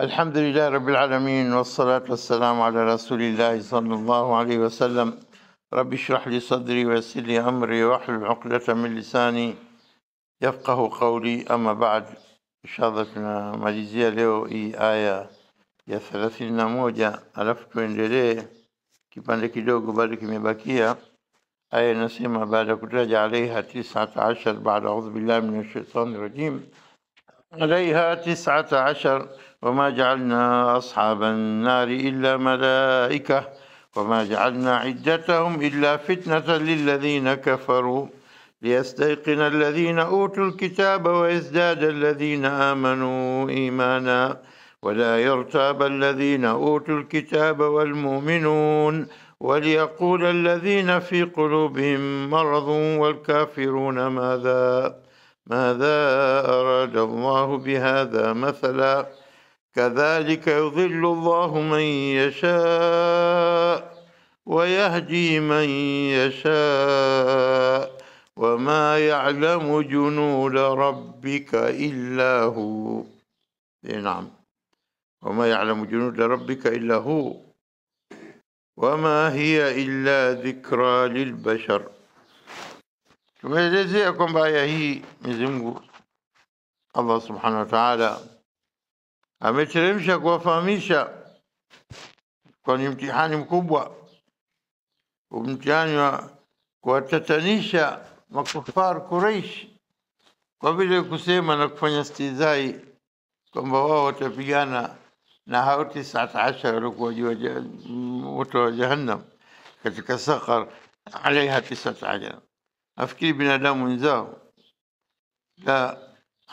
الحمد لله رب العالمين والصلاة والسلام على رسول الله صلى الله عليه وسلم رب اشرح لي صدري ويسر لي أمري واحلل عقدة من لساني يفقه قولي أما بعد إن ماليزيا ليو إي آية يا ثلاثين موجة ألفت وين ليلي كي بانك دوغو بالك مباكية آية نسيمة بعد كتاج عليها تسعة عشر بعد أعوذ بالله من الشيطان الرجيم عليها تسعة عشر وما جعلنا أصحاب النار إلا ملائكة وما جعلنا عدتهم إلا فتنة للذين كفروا ليستيقن الذين أوتوا الكتاب ويزداد الذين آمنوا إيمانا ولا يرتاب الذين أوتوا الكتاب والمؤمنون وليقول الذين في قلوبهم مرض والكافرون ماذا ماذا أراد الله بهذا مثلا كذلك يضل الله من يشاء ويهدي من يشاء وما يعلم جنود ربك إلا هو إيه نعم وما يعلم جنود ربك إلا هو وما هي إلا ذكرى للبشر Tumeelezea kwamba aya hii Mwenyezi Mungu Allah Subhanahu wa Ta'ala ameteremsha kuwafahamisha, kwa ni mtihani mkubwa, mtihani wa kuwatatanisha makufar Quraish kwa vile kusema na kufanya stizai kwamba wao watapigana na hao tisata ashara waliokuwa moto wa Jahannam katika sakar alaiha tisata ashara أفكي بن آدم ونزاو لا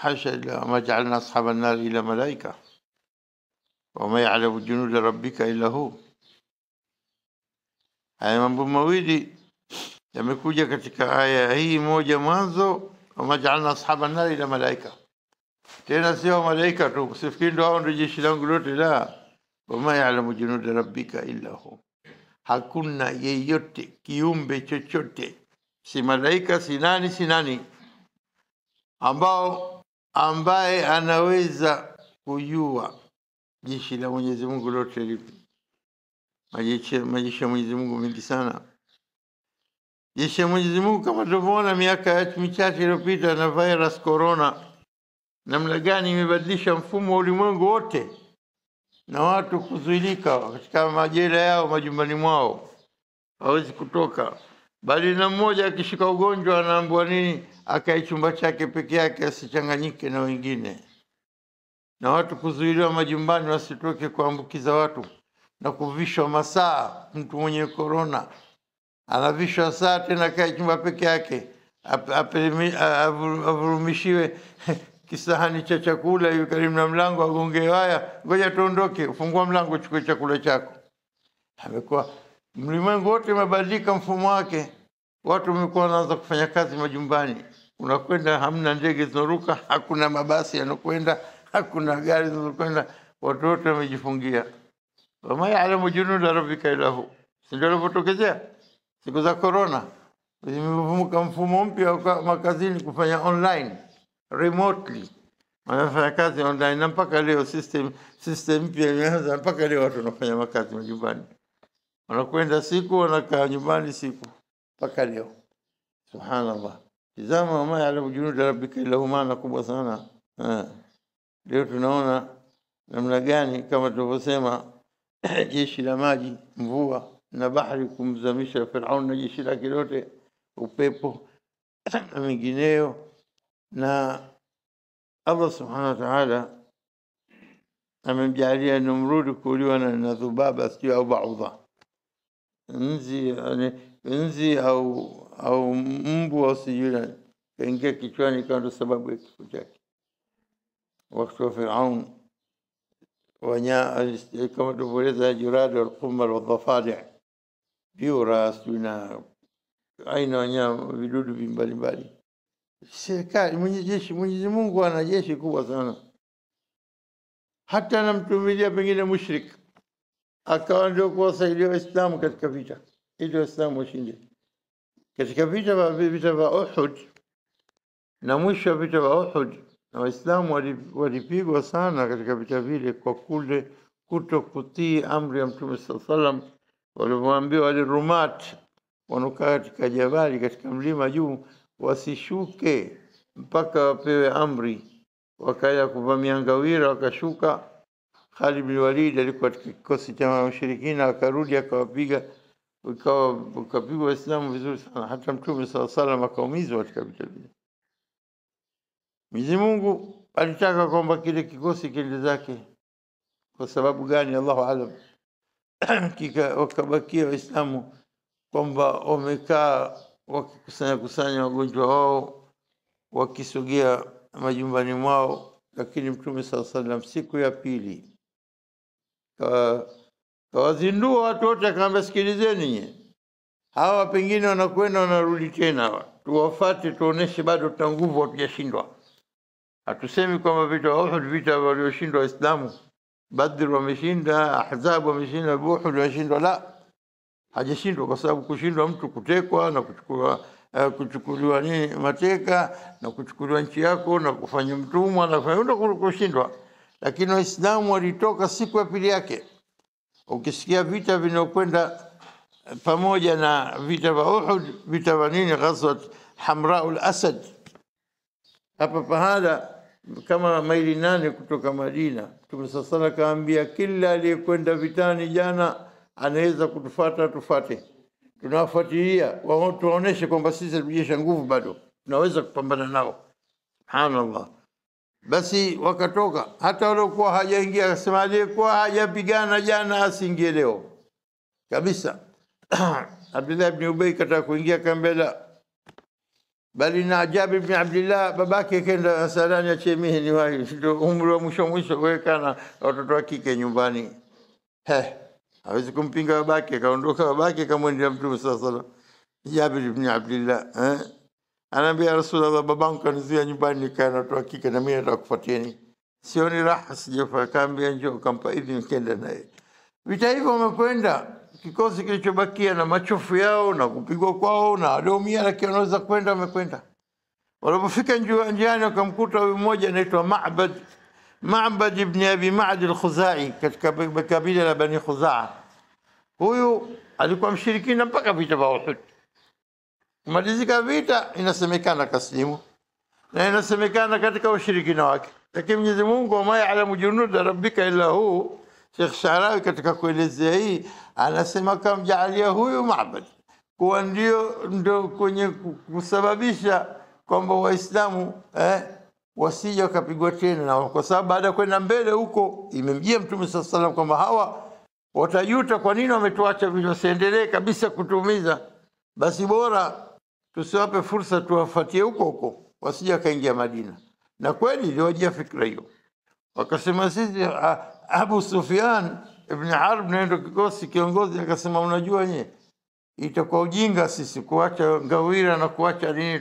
حاشا ما جعلنا أصحاب النار إلا ملائكة وما يعلم جنود ربك إلا هو أي من بمويدي لما كوجا كتك آية هي موجة منزو وما جعلنا أصحاب النار إلا ملائكة تينا سيو ملائكة تو سفكين دعوة رجيش لنقلوت لا وما يعلم جنود ربك إلا هو هكونا ييوتي كيوم بيشوتي si malaika si nani si nani, ambao ambaye anaweza kujua jeshi la Mwenyezi Mungu lote lipi. Majeshi ya Mwenyezi Mungu mengi sana. Jeshi ya Mwenyezi Mungu kama tulivyoona miaka michache iliyopita na virus corona, namna gani imebadilisha mfumo wa ulimwengu wote na watu kuzuilika katika majela yao majumbani mwao, hawezi kutoka bali na mmoja akishika ugonjwa anaambua nini, akae chumba chake peke yake, asichanganyike na wengine. Na watu kuzuiliwa majumbani, wasitoke kuambukiza watu na kuvishwa masaa. Mtu mwenye korona anavishwa saa, tena akae chumba peke yake, avurumishiwe kisahani cha chakula hivi karibu na mlango, agongee waya, ngoja tuondoke, ufungua mlango, uchukue chakula chako. Amekuwa Mlimwengu wote umebadilika mfumo wake, watu wamekuwa wanaanza kufanya kazi majumbani. Unakwenda hamna ndege zinaruka, hakuna mabasi yanokwenda, hakuna gari zinazokwenda, watu wote wamejifungia. Wama yalamu junuda rabbika ilahu, si sindio alivyotokezea siku za korona, zimevuka mfumo mpya wa makazini kufanya online remotely wanafanya kazi online na mpaka leo system system mpya imeanza, mpaka leo watu wanafanya makazi majumbani wanakwenda siku wanakaa nyumbani siku mpaka leo. Subhanallah, tizama wama yaalamu junuda rabbika illahu, maana kubwa sana ha. Leo tunaona namna gani kama tulivyosema jeshi la maji, mvua na bahari kumzamisha Firaun na jeshi lake lote, upepo na mengineyo. Na Allah subhanahu wa ta'ala amemjalia Nimrudi kuuliwa na nadhubaba, sio au baudha nzi nzi au au mbu au sijui kaingia kichwani, kando sababu ya kifo chake. Wakati wa Firaun kama tuvoleza juradi walqumal wadhafadi, vyura sijui na aina wanyama vidudu vimbalimbali Serikali mwenye jeshi, Mwenyezi Mungu ana jeshi kubwa sana, hata anamtumilia pengine mushrik akaondokosa iliyo Waislamu katika vita ili Waislamu washinde katika vita vya vita vya Uhud na mwisho wa vita vya Uhud, na Waislamu walipigwa sana katika vita vile kwa kule kuto kutii amri ya Mtume saa salam, walivyoambiwa wale rumat wanaokaa katika jabali katika mlima juu wasishuke mpaka wapewe amri, wakaya kuvamia ngawira wakashuka Khalid bin Walid alikuwa katika kikosi cha washirikina, akarudi akawapiga, ukapigwa Waislamu vizuri sana, hata Mtume saa salam akaumizwa katika vita vile. Mwenyezi Mungu alitaka kwamba kile kikosi kiende zake. Kwa sababu gani? Allahu alam. Wakabakia Waislamu kwamba wamekaa wakikusanya kusanya wagonjwa wao, wakisogea majumbani mwao, lakini Mtume saa salam siku ya pili kawazindua watu wote, akaambia sikilizeni, hawa pengine wanakwenda wanarudi tena, tuwafate tuoneshe bado tuna nguvu, hatujashindwa. Hatusemi kwamba vita Uhud, vita walioshindwa Waislamu. Badr wameshinda, Ahzab wameshinda, Uhud wameshindwa, la, hajashindwa kwa sababu kushindwa mtu kutekwa na kuchukua Uh, kuchukuliwa nini mateka na kuchukuliwa nchi yako na kufanya mtumwa na kufanya kushindwa lakini Waislamu walitoka siku ya pili yake. Ukisikia vita vinaokwenda eh, pamoja na vita vya Uhud, vita vya nini, ghazwat Hamraul Asad, hapa pahala kama maili nane kutoka Madina. Mtume sasa akaambia kila aliyekwenda vitani jana anaweza kutufata, tufate, tunawafuatilia tuwaoneshe kwamba sisi hatujesha nguvu bado, tunaweza kupambana nao. Subhanallah. Basi wakatoka hata waliokuwa hajaingia, akasema aliyekuwa hajapigana jana asiingie leo kabisa. Abdullah ibn Ubay kataka kuingia, kambela, bali na Jabir ibn Abdullah babake kenda asalani, achie mimi ni wahi, ndio umri wa mwisho mwisho, wewe kana watoto wa kike nyumbani. He, hawezi kumpinga babake, kaondoka babake, kamwendea Mtume sallallahu alaihi Jabir ibn Abdullah eh Anaambia Rasulullah, babangu kanizuia nyumbani, nikae natoa kike, na mimi kufuatieni, sioni raha, sijafaa. Kaambia njoo, kampa idhini, nikaenda naye. Vita hivyo wamekwenda kikosi kilichobakia na machofu yao na kupigwa kwao na adomia, lakini wanaweza kwenda, wamekwenda. Walipofika njiani, wakamkuta huyu mmoja anaitwa Mabad Mabad ibn Abi Madi al-Khuzai katika kabila la Bani Khuzaa. Huyu alikuwa mshirikina mpaka vita vya Uhud. Kumalizika vita inasemekana kaslimu na inasemekana katika ushirikina wake, lakini Mwenyezi Mungu wama yaalamu junuda rabbika illa hu. Sheikh Sharawi katika kuelezea hii anasema kamjaalia huyu mabad kuwa ndio ndo kwenye kusababisha kwamba Waislamu eh, wasija wakapigwa tena, na, kwa sababu baada ya kwenda mbele huko imemjia Mtume saa salam kwamba hawa watajuta, kwa nini wametuacha vile, wasiendelee kabisa kutumiza basi bora tusiwape fursa, tuwafuatie huko huko, wasija wakaingia Madina. Na kweli iliwajia fikra hiyo, wakasema sisi ah, Abu Sufyan ibn Harb naendo kikosi kiongozi, akasema unajua nye itakuwa ujinga sisi kuacha ngawira na kuacha nini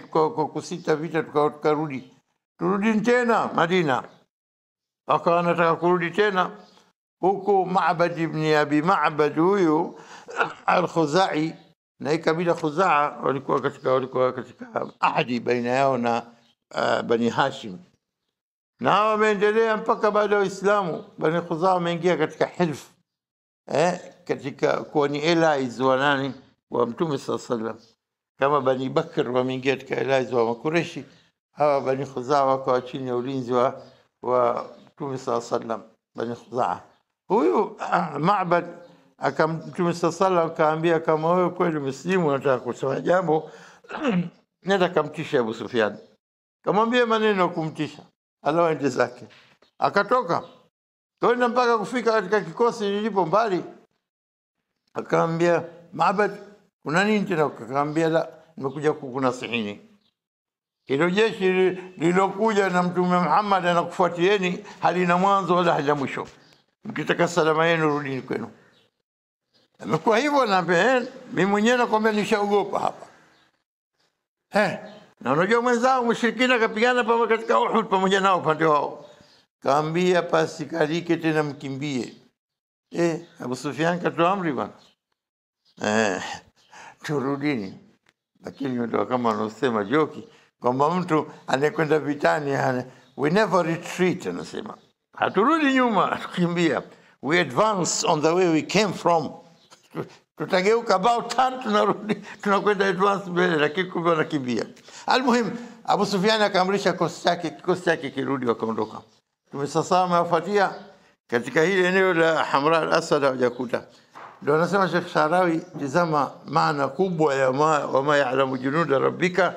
kusita vita tukarudi turudi tena Madina. Wakawa wanataka kurudi tena huku Mabad ibn Abi Mabad huyu Alkhuzai na hii kabila Khuzaa walikuwa katika walikuwa katika ahadi baina yao na uh, Bani Hashim, na wameendelea mpaka baada ya Uislamu. Bani Khuzaa wameingia katika hilf eh, katika kuwa ni allies wa nani wa Mtume saa sallam, kama Bani Bakr wameingia katika allies wa Makureshi. Hawa Bani Khuzaa wako chini ya ulinzi wa wa Mtume saa sallam, Bani Khuzaa. Huyu uh, Mabad Mtume sasala akaambia, kama wewe kweli Mwislamu nataka kusema jambo nenda kamtisha Abu Sufyan, kamwambia maneno ya kumtisha, alawa ende zake. Akatoka kwenda mpaka kufika katika kikosi nilipo mbali, akaambia Mabad, kuna nini tena? Akaambia la, nimekuja kukunasihini hilo jeshi lilokuja na Mtume Muhammad anakufuatieni halina mwanzo wala halina mwisho, mkitaka salama yenu rudini kwenu. Kwa hivyo naambia eh, mimi mwenyewe nakwambia nishaogopa hapa. Eh, na unajua mwenzao mshirikina akapigana pamoja katika Uhud pamoja nao upande wao. Kaambia pasikalike tena mkimbie. Eh, Abu Sufyan katoa amri bwana. Eh, turudini. Lakini ndio kama wanaosema joki kwamba mtu anayekwenda vitani hane, we never retreat anasema. Haturudi nyuma, tukimbia. We advance on the way we came from tutageuka bao tano tunarudi tunakwenda advance mbele, lakini kumbe wanakimbia. Almuhim, Abu Sufiani akaamrisha kikosi chake kirudi, wakaondoka. Tumesasama amewafuatia katika hili eneo la Hamra al-Asad, hawajakuta ndo anasema Sheikh Sharawi, tizama maana kubwa ya ma, wama yaalamu junuda rabbika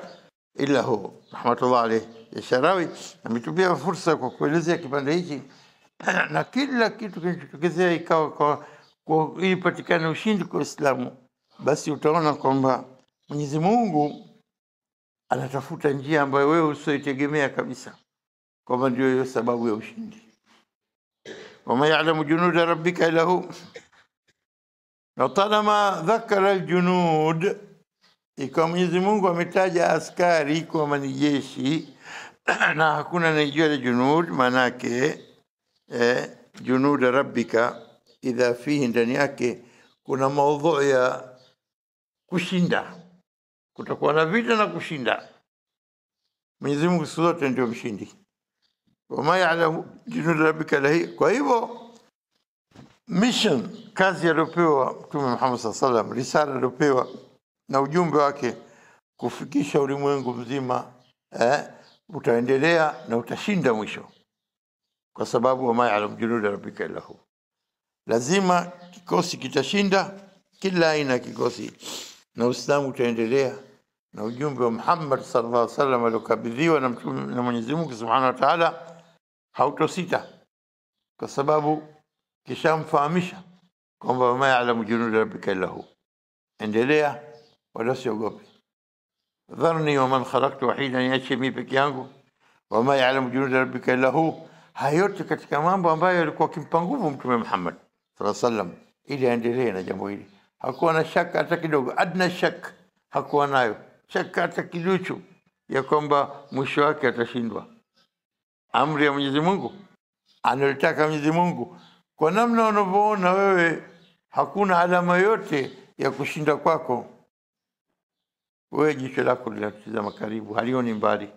illa hu, rahmatullah alayh. Sharawi ametupia fursa kwa kuelezea kipande hiki na kila kitu kinachotokezea ikawa kwa, kwa ili ipatikane ushindi kwa Uislamu, basi utaona kwamba Mwenyezi Mungu anatafuta njia ambayo wewe usioitegemea kabisa, kwamba ndio hiyo sababu ya ushindi. wama yalamu junuda rabbika lahu na talama dhakara aljunud, ikiwa Mwenyezi Mungu ametaja askari kwamba ni jeshi na hakuna anaijua junud, maanake eh, junuda rabbika idha fihi, ndani yake kuna maudhui ya kushinda, kutakuwa na vita na kushinda. Mwenyezi Mungu siku zote ndio mshindi, wama yalamu junuda rabbika lahi. Kwa hivyo mission, kazi aliyopewa Mtume Muhammad saa salam, risala aliyopewa na ujumbe wake kufikisha ulimwengu mzima eh, utaendelea na utashinda mwisho, kwa sababu wama yalamu junuda rabbika illa Lazima kikosi kitashinda, kila aina ya kikosi, na Uislamu utaendelea na ujumbe wa Muhammad sallallahu alaihi wasallam aliokabidhiwa na mtume na Mwenyezi Mungu Subhanahu wa Ta'ala hautosita, kwa sababu kishamfahamisha kwamba wama ya'lamu junuda rabbika illa hu, endelea wala siogope. Dharni waman khalaqtu wahida, niache mimi peke yangu. Wama ya'lamu junuda rabbika illa hu, hayote katika mambo ambayo alikuwa akimpa nguvu mtume Muhammad sallam ili aendelee na jambo hili. Hakuwa na shaka hata kidogo, adna shak hakuwa nayo shaka hata kiduchu ya kwamba mwisho wake atashindwa. Amri ya Mwenyezi Mungu analitaka Mwenyezi Mungu kwa namna unavyoona wewe, hakuna alama yote ya kushinda kwako. Wewe jicho lako linatizama karibu, halioni mbali.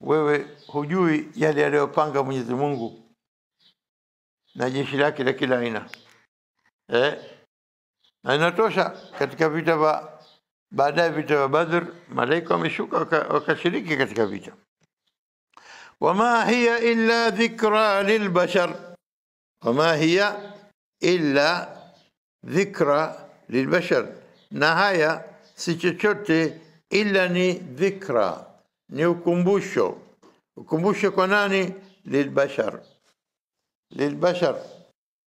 Wewe hujui yale aliyopanga Mwenyezi Mungu na jeshi lake la kila aina eh, na inatosha katika vita vya baadaye, vita vya Badr, malaika wameshuka wakashiriki waka katika vita. wama hiya illa dhikra lilbashar, wama hiya illa dhikra lilbashar, na haya si chochote ila ni dhikra, ni ukumbusho. Ukumbusho kwa nani? Lilbashar. lilbashar,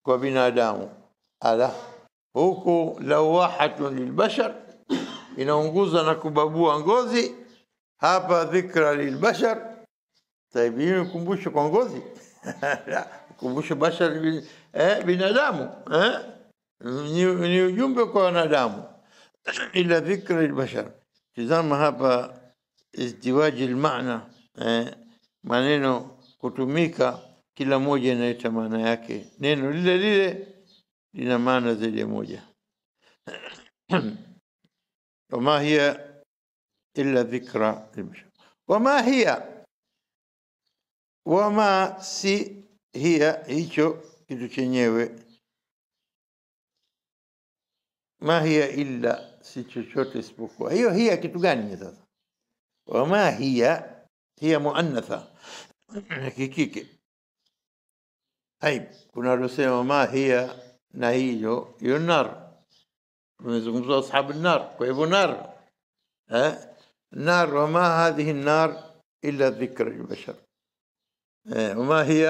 kwa binadamu. Ala, huku lawahatun lilbashar, inaunguza na kubabua ngozi. Hapa dhikra lilbashar, taibini kumbusho kwa ngozi kumbusho bashar bin, eh, binadamu eh? Ni, ni ujumbe kwa wanadamu ila dhikra lilbashar. Tizama hapa izdiwaji lmana eh, maneno kutumika kila moja inaita maana yake. Neno lile lile lina maana zaidi ya moja. wama hiya illa dhikra wama hiya, wama si hiya, hicho kitu chenyewe. Ma hiya illa, si chochote isipokuwa hiyo. Hiya kitu gani sasa? Wama hiya, hiya muannatha, kikike أي punarussema ما هي نهيجو النار يسمون أصحاب النار كيفو نار أه؟ النار وما هذه النار إلا ذكر البشر أه؟ وما هي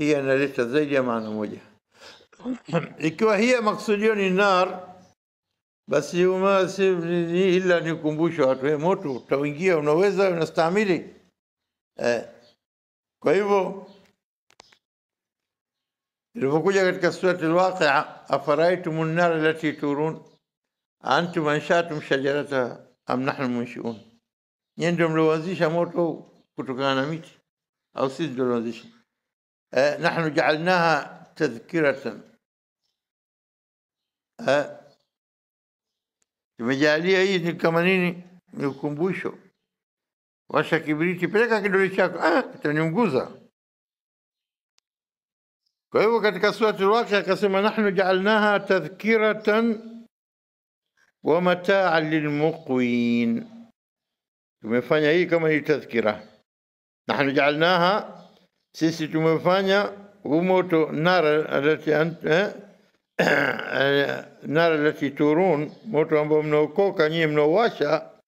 هي نريت زي معنى موجه ikiwa hiya maksudio ni nar basi uma si ila ni ukumbusho watu we moto utaingia unaweza unastahimili eh. kwa hivyo بقول لك كسورة الواقعة أفرأيتم النار التي تورون أنتم أنشأتم شجرتها أم نحن المنشئون يندم لوزيشة موتو كتكانا ميت أو سيد لوزيشة أه نحن جعلناها تذكرة أه مجالي أي ni kama nini ni ukumbusho washa kibriti peleka kidole chako فهو katika سورة الواقع قسم نحن جعلناها تذكرة ومتاع للمقوين تمفانيا هي كما هي تذكرة نحن جعلناها سيسي تمفانيا وموتو نار التي أنت نار التي تورون موتو أنبو منو كوكا نيم واشا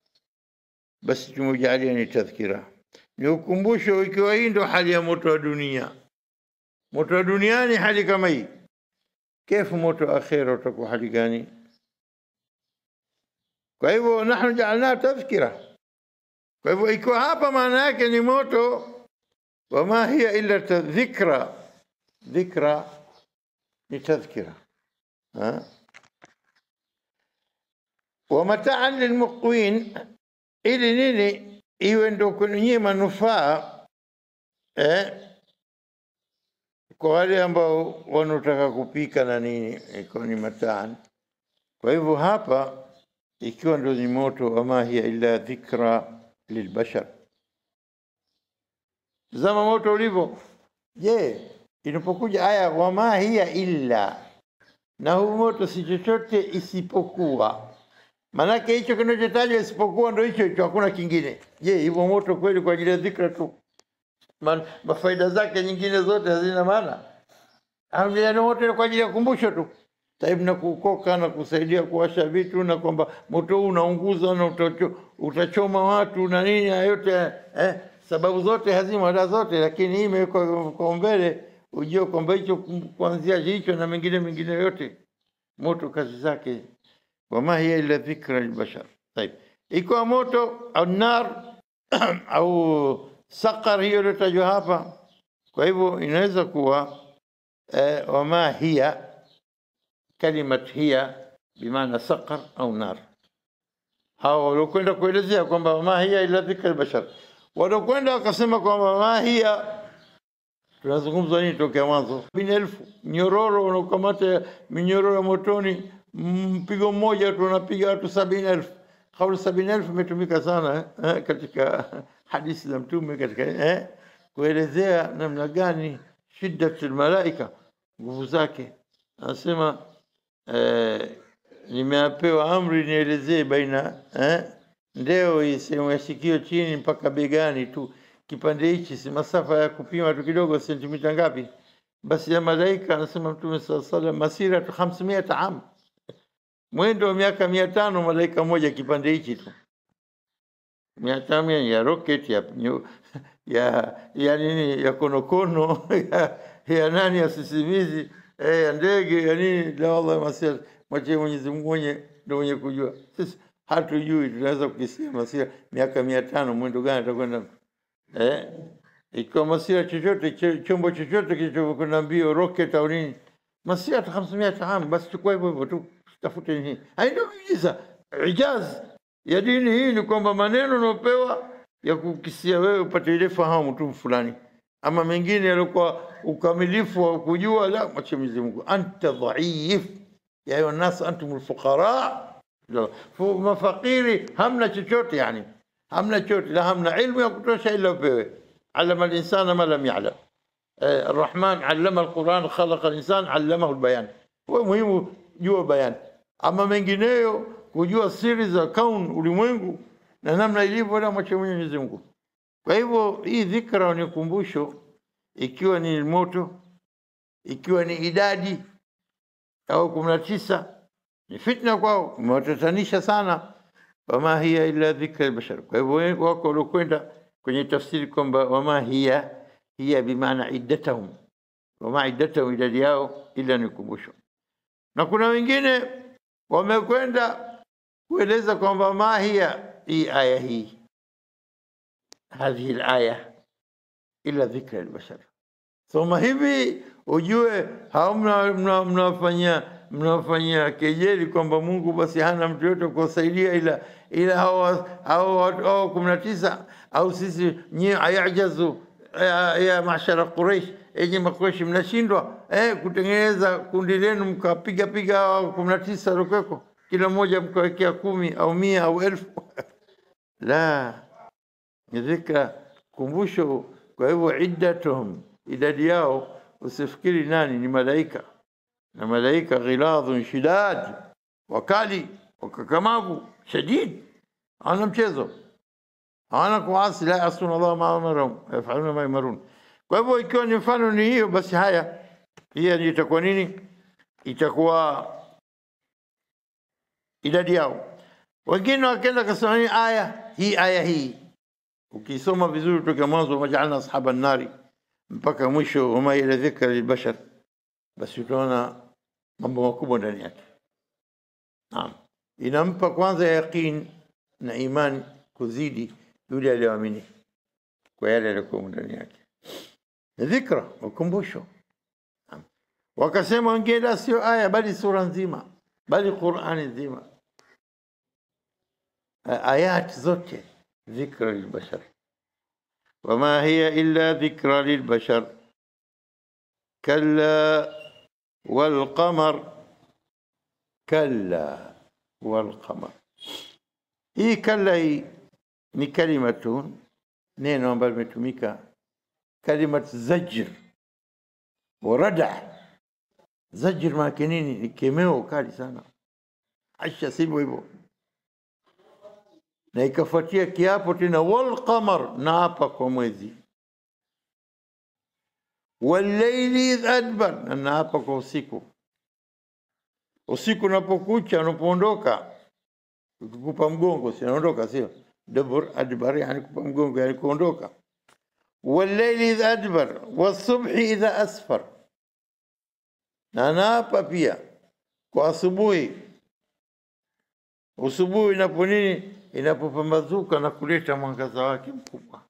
بس تمو جعليني تذكرة نيو كمبوشو ويكوهين دو حاليا موتو دنيا موتو دنياني حالك مي كيف موتو أخير وتكو حالكاني كيف نحن جعلناه تذكرة كيف إكو هابا معناك أني موتو وما هي إلا ذكرى ذكرى لتذكرة ها ومتاعا للمقوين إلي نيني إيوان دوكو نيما نفاء إيه kwa wale ambao wanaotaka kupika na nini, iko ni matani. Kwa hivyo hapa ikiwa ndio ni moto, wama hiya illa dhikra lilbashar. Zama moto ulivyo. Je, inapokuja aya wama hiya illa, na huu moto si chochote isipokuwa Manake hicho kinachotajwa isipokuwa ndo hicho hicho, hakuna kingine. Je, hivyo moto kweli kwa ajili ya dhikra tu? man, faida zake nyingine zote hazina maana. Amjani wote kwa ajili ya kumbusho tu taibu na kukoka na kusaidia kuwasha vitu na kwamba moto huu unaunguza na utacho, utachoma watu na nini, na yote eh, sababu zote hazima da zote, lakini hii imewekwa kwa mbele ujio kwamba hicho kuanzia hicho na mengine mengine yote, moto kazi zake, ma hiya ila dhikra lilbashar. Taibu ikiwa moto au nar au Sakar hiyo iliyotajwa hapa, kwa hivyo inaweza kuwa e, wama hiya kalimat hiya bimaana sakar au nar. Hawa waliokwenda kuelezea kwamba wama hiya ila dhikra lbashar, waliokwenda wakasema kwamba wama hiya tunazungumza nini tokea mwanzo, bin elfu nyororo unaokamata minyororo ya motoni, mpigo mmoja tu tunapiga watu sabini elfu. Kauli sabini elfu imetumika sana eh, katika hadithi za Mtume katika eh, kuelezea namna gani shiddatul malaika nguvu zake, anasema eh, nimeapewa amri nielezee baina eh, ndeo hii sehemu ya sikio chini mpaka begani tu, kipande hichi si masafa ya kupima tu kidogo, sentimita ngapi basi ya malaika. Anasema Mtume saa salam, masiratu hamsimiata am, mwendo wa miaka mia tano malaika moja, kipande hichi tu miatamia e ya rocket ya, ya, ya nini ya konokono ya, ya nani ya sisimizi eh, ya ndege ya nini. La, wallahi masia mwache Mwenyezi Mungu mwenye ndio mwenye kujua. Sisi hatujui, tunaweza kukisema sia miaka mia mwendo gani atakwenda eh? Ikiwa masia chochote chombo chochote kilichokwenda mbio rocket au nini masia hata basi, chukua hivyo tu, tafute nini, haindo miujiza ijaz ya dini hii ni kwamba maneno unaopewa ya kukisia wewe upate ile fahamu tu fulani, ama mengine yaliokuwa ukamilifu wa kujua, la mwache Mwenyezi Mungu. Anta dhaif ya ayuha nas antum alfuqara, mafakiri hamna chochote, yani hamna chochote, la hamna ilmu ya kutosha ila upewe. Allama alinsana ma lam yalam Arrahman allama alquran khalaqa alinsan allamahu albayan. Wewe muhimu jua bayan, ama mengineyo kujua siri za kaun ulimwengu na namna ilivyo la mwache Mwenyezi Mungu. Kwa hivyo hii dhikra ni kumbusho, ikiwa ni moto, ikiwa ni idadi au kumi na tisa, ni fitna kwao, imewatatanisha sana. Wama hiya illa dhikra albashar. Kwa hivyo wako waliokwenda kwenye tafsiri kwamba wama hiya hiya bimaana iddatahum, wama iddatahum, idadi yao ila ni kumbusho, na kuna wengine wamekwenda kueleza kwamba ma hiya hii aya hii hadhihi alaya ila dhikra lbashar soma hivi ujue hao mnawafanyia mnawafanyia kejeli kwamba Mungu basi hana mtu yote kuwasaidia ila ila hao kumi na tisa au sisi nyie ayajazu ya, mashara Quraish, enye Makureshi, mnashindwa eh, kutengeneza kundi lenu mkapigapiga hao kumi na tisa lokweko كل موجة مكوكيها كومي أو مية أو ألف لا يذكر كمبوشو كيف عدتهم إذا دياو وسفكري ناني ملائكة الملائكة غلاظ شداد وكالي وككماغو شديد أنا مشيزو أنا كواس لا يعصون الله ما أمرهم يفعلون ما يمرون كيف يكون يفعلون هي بس هاي هي يتكونيني يتكوا idadi yao. Wengine wakaenda ni aya hii, aya hii ukisoma vizuri toka mwanzo wamajaalna ashaba nari mpaka mwisho, wama ila dhikra lilbashar, basi utaona mambo makubwa ndani yake. Naam, inampa kwanza yaqin na imani kuzidi yule aliyoamini kwa yale yaliyokuwa ndani yake. dhikra, ukumbusho. Wakasema wengine la sio aya, bali sura nzima, bali Qurani nzima آيات زوجة ذكرى للبشر وما هي إلا ذكرى للبشر كلا والقمر كلا والقمر إي كلا إي كلمة نينو ميكا كلمة زجر وردع زجر ما كنيني كيميو كالي سانا عشا سيبو يبو na ikafuatia kiapo tena, walqamar, na hapa kwa mwezi, walleili idh adbar, na na hapa kwa usiku. Usiku unapokucha, unapoondoka, ukikupa mgongo, si naondoka, sio dabur adbar, yani kupa mgongo, yani kuondoka. Walleili idh adbar wasubhi idha asfar, na na hapa pia kwa asubuhi, asubuhi inapo nini inapopambazuka na kuleta mwangaza wake mkubwa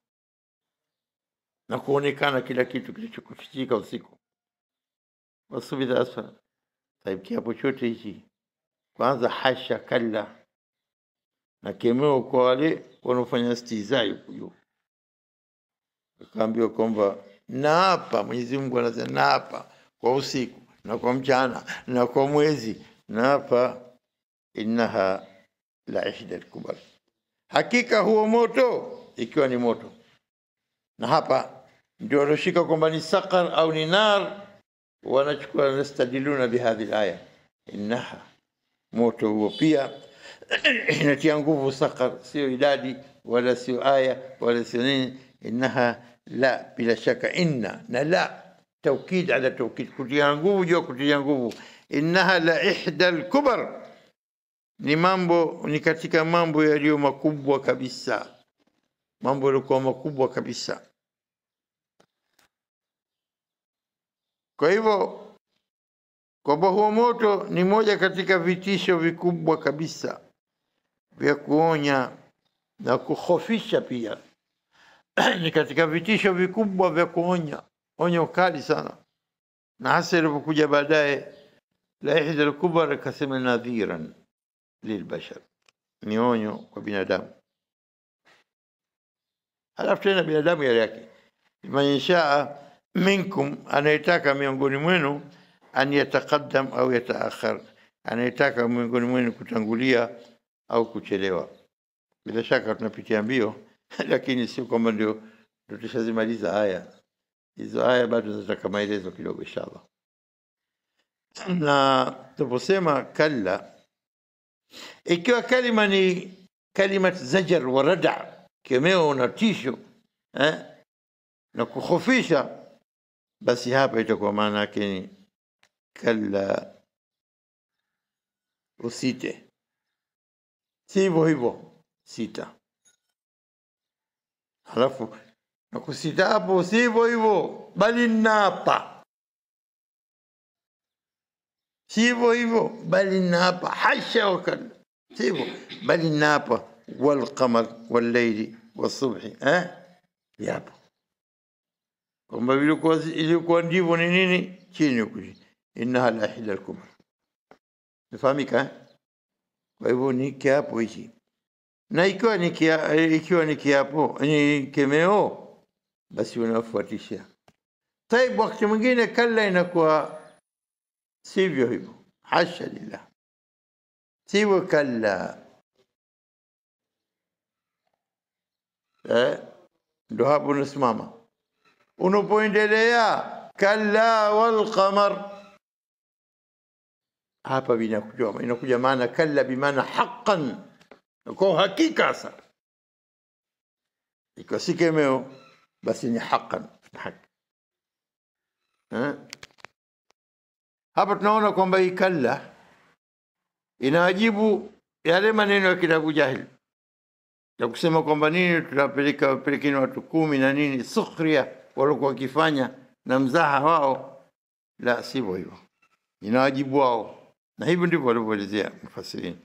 na kuonekana kila kitu kilichokufichika usiku. Wasubidhasa sahibu, kiapo chote hichi kwanza, hasha kalla, na kemeo kwa wale wanaofanya stizai huyo, Akaambiwa kwamba naapa, Mwenyezi Mungu anasema naapa kwa usiku na kwa mchana na kwa mwezi, naapa innaha la ihda lkubari hakika huo moto, ikiwa ni moto. Na hapa ndio walioshika kwamba ni saqar au ni nar, wanachukua nastadiluna bihadhi laya, innaha moto huo pia inatia nguvu saqar, sio idadi wala sio aya wala sio nini. Innaha la, bila shaka inna na la توكيد على توكيد kutia nguvu جو kutia nguvu. إنها la ihda lkubar ni mambo ni katika mambo yaliyo makubwa kabisa, mambo yaliyokuwa makubwa kabisa. Kwa hivyo kwamba huo moto ni moja katika vitisho vikubwa kabisa vya kuonya na kuhofisha, pia ni katika vitisho vikubwa vya kuonya, onyo kali sana, na hasa ilipokuja baadaye la ihdal kubra kasema nadhiran lilbashar, ni onyo kwa binadamu. Halafu tena binadamu yale yake, man minkum, anayetaka miongoni mwenu, an yataqaddam au yataakhar, anayetaka miongoni mwenu kutangulia au kuchelewa. Bila shaka tunapitia mbio lakini sio kwamba ndio ndio tushazimaliza haya. Hizo haya bado zinataka maelezo kidogo, inshallah. Na tuposema kalla ikiwa kalima ni kalima zajar wa rada, kemeo na tisho eh, na kukhofisha, basi hapa itakuwa maana yake ni kalla, usite. Si hivyo hivyo sita, halafu na kusita hapo, si hivyo hivyo, bali napa hivyo hivyo, bali naapa, hasha wakalla, sivyo bali naapa, walqamar wallaili wasubhi, eh, yapo kwamba vilikuwa ilikuwa ndivyo. Ni nini chini huku, innaha la hila alkubra, nafahamika. Eh? Kwa hivyo ni kiapo hichi, na ikiwa ni kia, ikiwa ni kiapo ni kemeo, basi unafuatisha. Tayib, wakati mwingine kalla inakuwa سيب يهيبو حاشا لله سيب كلا لهاب نسماما ونو بوينت كلا والقمر hapa vinakuja inakuja maana kalla bimaana haqqan, kwa hakika. Sasa ikiwa si kemeo, basi ni haqqan, haki Hapa tunaona kwamba hii kalla inawajibu yale maneno ya kitabu Jahili ya kusema kwamba nini tutapeleka pelekeni watu kumi na nini, sukhria walikuwa wakifanya na mzaha wao. La, sivyo hivyo, inawajibu wao, na hivyo ndivyo walivyoelezea mfasirini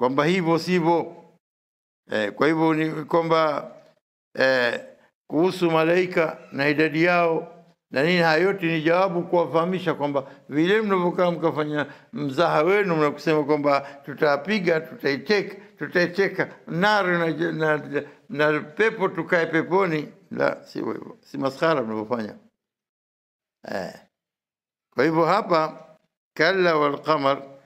kwamba hivyo sivyo. Eh, kwa hivyo ni kwamba eh, kuhusu malaika na idadi yao na nini. hayo yote ni jawabu kuwafahamisha kwamba vile mnavyokaa mkafanya mzaha wenu, na kusema kwamba tutapiga, tutaiteka, tutaiteka nari na, na, na pepo tukae peponi. La, si hivyo, si maskhara mnavyofanya eh. Kwa hivyo hapa kalla walqamar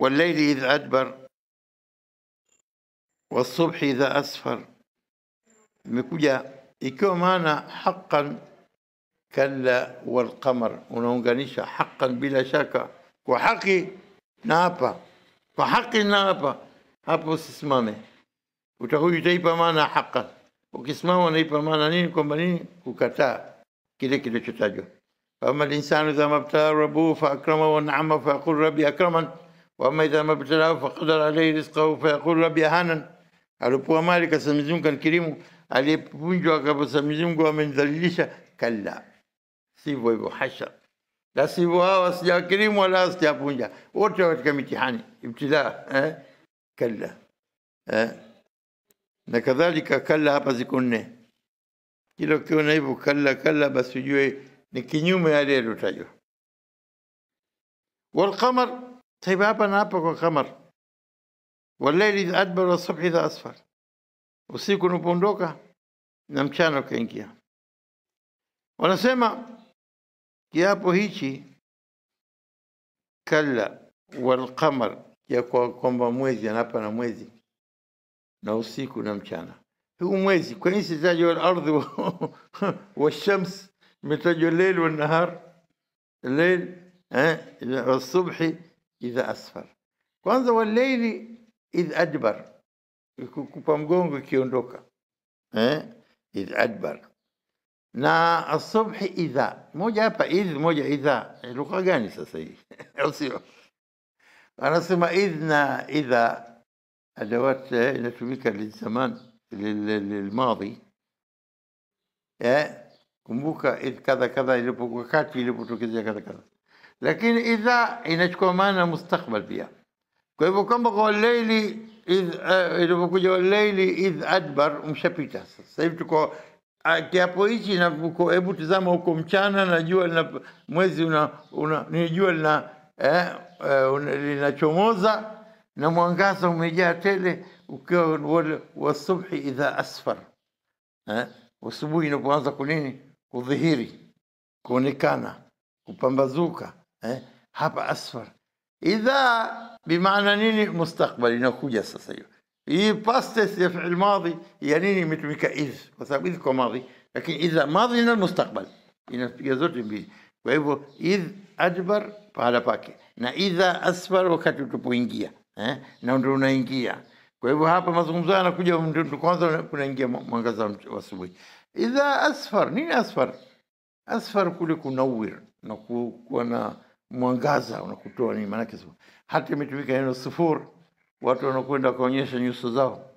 walleili idh adbar والصبح إذا أسفر مكويا إكو أنا حقا كلا والقمر ونونغانيشا حقا بلا شك وحقي نابا وحقي نابا أبو سسمامي وتهوي تيبا مانا حقا وكسمامو نيبا مانا نين كما نين وكتا كده كده شتاجو فأما الإنسان إذا ما ابتلاه ربه فأكرمه ونعمه فيقول ربي أكرما وأما إذا ما ابتلاه فقدر عليه رزقه فيقول ربي أهانا على بوا مالك سمزون كان كريمه aliyepunjwa kwa amemdhalilisha. Kalla, sivyo hivyo, hasha la sivyo, hawa sijakirimu wala sijapunja, wote katika mitihani ibtilaa. Eh? Kalla eh? na kadhalika. Kalla hapa ziko nne. Kila ukiona hivyo kalla kalla, basi ujue ni kinyume yale yaliyotajwa. Walqamar, taiba hapa na hapa kwa qamar. Walaili idh adbara wasubhi idha asfar usiku unapoondoka na mchana ukaingia. Wanasema kiapo hichi kalla walqamar, ya kwamba mwezi anapa na mwezi na usiku na mchana. Huu mwezi kwa nini sitajwa walardhi washams, imetajwa leil wanahar, leil asubhi idha asfar, kwanza waleili idh adbar ikikupa mgongo ikiondoka, eh, itadbar na asubhi idha moja hapa idh moja idha lugha gani sasa hii sio anasema idh na idha adawat inatumika lizaman lilmadhi eh kumbuka idh kadha kadha ilipo wakati ilipotokezea kadha kadha lakini idha inachukua maana mustakbal pia kwa hivyo kama kwa leili ilivyokuja walaili idh adbar, mshapita sasa hivi tuko kiapo hichi na uko, hebu tizama huko mchana na jua lina mwezi una, una ni jua lina eh, linachomoza na mwangaza umejaa tele, ukiwa wasubhi idha asfar eh, asubuhi inapoanza kunini kudhihiri kuonekana kupambazuka eh, hapa asfar إذا بمعنى نيني مستقبل نكوجا سسيو إي باستس يفعل الماضي يعني نيني مثل ميكا إذ وسام إذ ماضي لكن إذا ماضي إلى المستقبل يزوج بي ويبو إذ أجبر فهلا باكي نا إذا أسفر وكاتب تبو إنجيا eh? نوندو نينجيا Kwa hivyo hapa mazungumzo yanakuja mtu kwanza kunaingia mwangaza wa asubuhi. Idha asfar, nini asfar? Asfar kule kunawir na kuwa na ku, mwangaza unakutoa nini, maanake hata imetumika neno sufur, watu wanakwenda kuonyesha nyuso zao,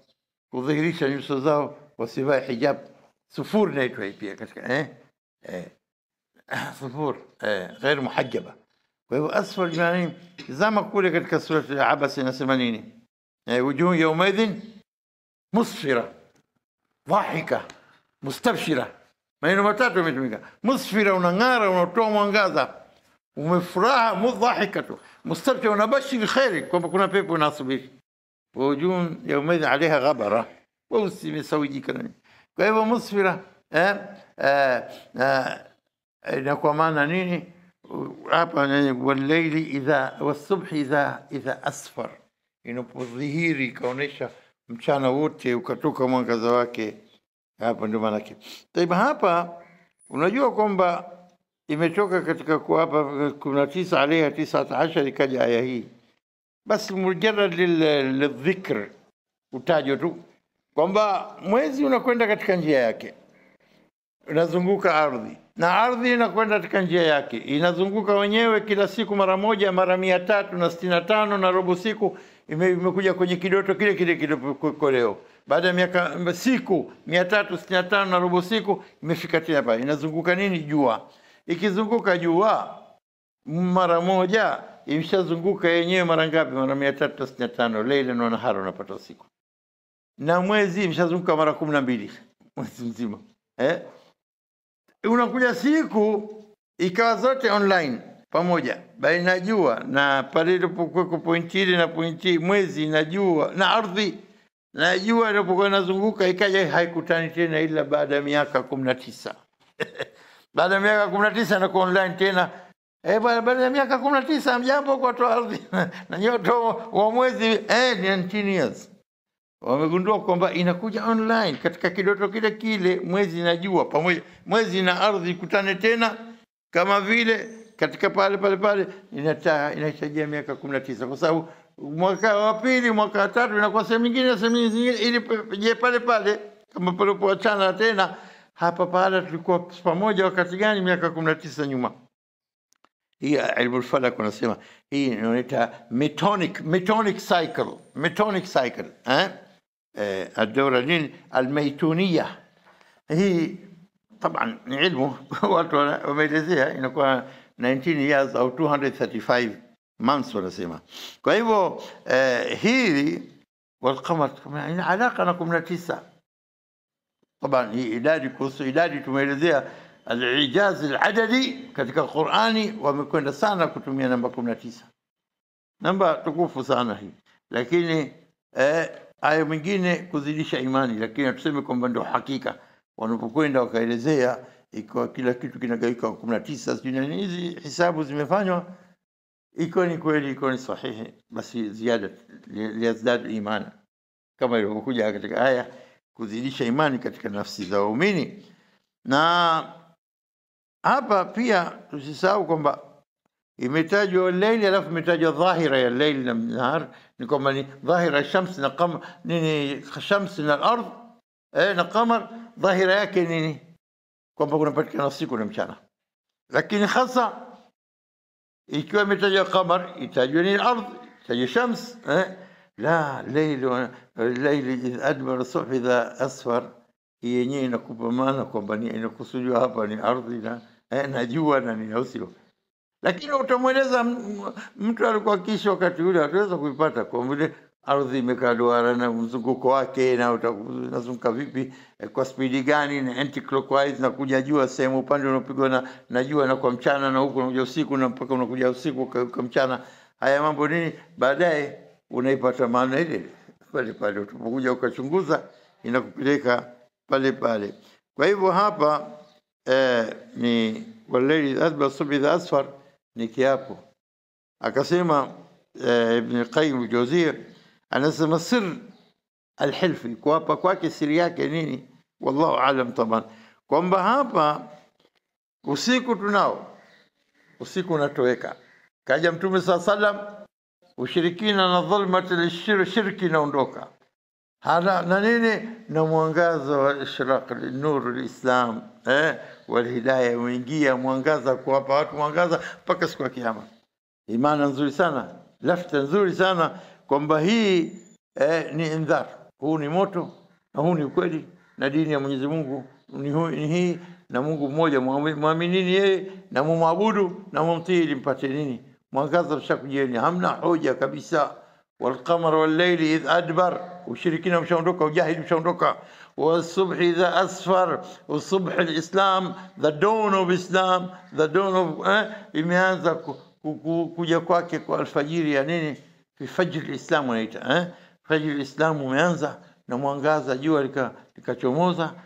kudhihirisha nyuso zao, wasivae hijab. Sufur inaitwa hii pia katika eh? Eh. sufur eh, ghair muhajaba. Kwa hivyo asfal yani, zama kule katika surati ya Abasa inasema nini? Eh, wujuhu yaumaidhin musfira dhahika mustabshira, maneno matatu yametumika. Musfira, unang'ara, unatoa mwangaza ومفراها مو ضحكته مسترجع ونبشي بخيرك وما كنا بيبو ناصبي وجون يومئذ عليها غبرة ووسي مسوي دي كنا كيف مصفرة ها ها ما نانيني والليل إذا والصبح إذا إذا أسفر إنه بظهيري كونيشا مشان أوتي وكتوكا مانكا هابا نجوما طيب هابا ونجوا كومبا imetoka katika kuwapa kuna tisa alaiha tisata ashari ikaja aya hii basi mujarad lidhikr utajwa tu kwamba mwezi unakwenda katika njia yake unazunguka ardhi na ardhi inakwenda katika njia yake inazunguka wenyewe kila siku mara moja mara mia tatu na sitini na tano na robo siku imekuja ime kwenye kidoto kile kile kiliko leo baada ya miaka siku mia tatu sitini na tano na robo siku imefika tena pale inazunguka nini jua Ikizunguka jua mara moja imshazunguka yenyewe mara ngapi? Mara mia tatu tisini na tano leila na nahara, unapata usiku. Na mwezi imshazunguka mara kumi na mbili mwezi mzima eh? Unakuja siku ikawa zote online pamoja, baina ya jua na pale ilipokuweko pointi ile na pointi, mwezi na jua na ardhi na jua ilipokuwa inazunguka, ikaja haikutani tena ila baada ya miaka kumi na tisa baada ya miaka kumi na tisa na online tena eh, bwana baada ya miaka kumi na tisa mjambo kwa toa ardhi na nyoto wa mwezi eh, 10 years wamegundua kwamba inakuja online katika kidoto kile kile, mwezi na jua pamoja, mwezi na ardhi kutane tena kama vile katika pale pale pale, inahitajia miaka kumi na tisa kwa sababu mwaka wa pili, mwaka wa tatu inakuwa sehemu nyingine na sehemu nyingine, ili je pale pale kama palipoachana tena hapa pahala tulikuwa pamoja wakati gani? Miaka kumi na tisa nyuma. Hii ilmu falak wanasema hii inaita metonic, metonic cycle, metonic cycle eh? Eh, الدورة نين الميتونية هي طبعا علمه watu wameelezea inakuwa 19 years au 235 months wanasema. Kwa hivyo eh, hili walqamar ina alaka na kumi Taban hii idadi, kuhusu idadi tumeelezea alijazi aladadi katika Qurani, wamekwenda sana kutumia namba kumi na tisa, namba tukufu sana hii, lakini eh, aya mwingine kuzidisha imani, lakini hatuseme kwamba ndio hakika. Wanapokwenda wakaelezea ikiwa kila kitu kinagawika kumi na tisa, sijui nani, hizi hisabu zimefanywa, ikiwa ni kweli, ikiwa ni sahihi, basi ziada liyazdadu imani, kama ilivyokuja katika aya kuzidisha imani katika nafsi za waumini. Na hapa pia tusisahau kwamba imetajwa laili, alafu imetajwa dhahira ya laili na nahar, ni kwamba ni dhahira ya shamsi na qamar, nini shamsi na ardh eh, na qamar, dhahira yake nini? Kwamba kunapatikana siku na mchana, lakini hasa ikiwa imetajwa qamar, itajwe ni ardh, itajwe shams eh, la laili Laili idh adbara subhi idha asfar, hii yenyewe inakupa maana kwamba inakusudiwa hapa ni ardhi na eh, najua na ninausio, utamweleza mtu alikuwa kishi wakati ule, hatuweza kuipata kwa vile ardhi imekaa na mzunguko wake, na utazunguka vipi, kwa spidi gani, na anticlockwise na kuja jua sehemu upande unapigwa na na jua, na kwa mchana na huko unakuja usiku na mpaka unakuja usiku kwa mchana. Haya mambo nini, baadaye unaipata maana ile pale pale. Utakapokuja ukachunguza, inakupeleka pale pale. Kwa hivyo hapa eh, ni walladhi athba subi dha asfar ni kiapo. Akasema eh, Ibn Qayyim al-Jawziyya anasema sir alhilf, kuapa kwake siri yake nini? Wallahu alam taban, kwamba hapa usiku tunao usiku unatoweka, kaja Mtume sallallahu saa wasallam ushirikina na dhulmati lishirki inaondoka na nini na mwangaza wa ishraq nuru lislam eh, walhidaya umeingia mwangaza kuwapa watu mwangaza mpaka siku ya kiama. Imana nzuri sana, lafta nzuri sana kwamba hii eh, ni indhar, huu ni moto na huu ni ukweli, na dini ya Mwenyezi Mungu ni, hii na Mungu mmoja, mwaminini yeye na mumwabudu na mumtii, limpatie nini mwangaza mshakujieni, hamna hoja kabisa. Walqamar wallaili idh adbar, ushirikina mshaondoka, ujahili mshaondoka. Wasubhi idha asfar, usubhi lislam, the dawn of Islam, the dawn of eh, imeanza ku, ku, ku, kuja kwake kwa alfajiri ya nini, fi fajri lislam wanaita eh? Fajri lislam umeanza na mwangaza, jua likachomoza lika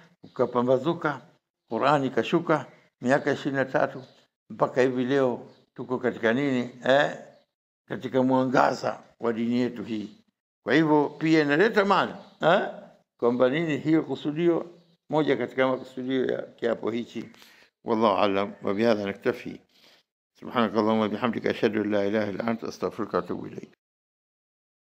ukapambazuka, Qurani ikashuka miaka ishirini na tatu mpaka hivi leo tuko katika nini eh? katika mwangaza wa dini yetu hii. Kwa hivyo pia inaleta maana eh? kwamba nini hiyo kusudio moja katika makusudio ya kiapo hichi. Wallahu alam, wa bihadha naktafi. Subhanakallahumma bihamdika ashhadu an la ilaha illa anta astaghfiruka wa atubu ilayk.